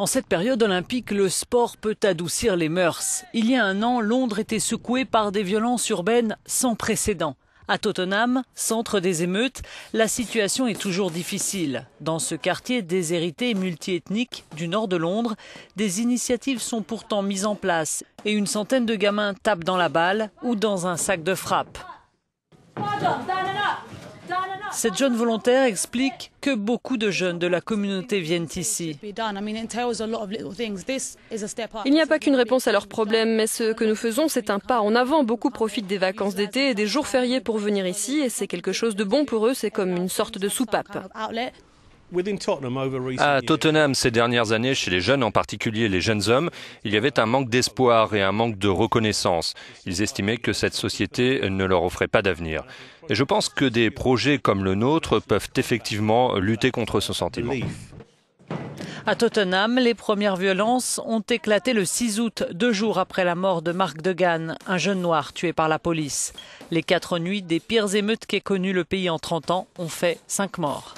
En cette période olympique, le sport peut adoucir les mœurs. Il y a un an, Londres était secouée par des violences urbaines sans précédent. À Tottenham, centre des émeutes, la situation est toujours difficile. Dans ce quartier déshérité et multiethnique du nord de Londres, des initiatives sont pourtant mises en place et une centaine de gamins tapent dans la balle ou dans un sac de frappe. Cette jeune volontaire explique que beaucoup de jeunes de la communauté viennent ici. Il n'y a pas qu'une réponse à leurs problèmes, mais ce que nous faisons, c'est un pas en avant. Beaucoup profitent des vacances d'été et des jours fériés pour venir ici, et c'est quelque chose de bon pour eux, c'est comme une sorte de soupape. À Tottenham ces dernières années, chez les jeunes en particulier les jeunes hommes, il y avait un manque d'espoir et un manque de reconnaissance. Ils estimaient que cette société ne leur offrait pas d'avenir. Et je pense que des projets comme le nôtre peuvent effectivement lutter contre ce sentiment. À Tottenham, les premières violences ont éclaté le 6 août, deux jours après la mort de Marc Degan, un jeune noir tué par la police. Les quatre nuits des pires émeutes qu'ait connues le pays en 30 ans ont fait cinq morts.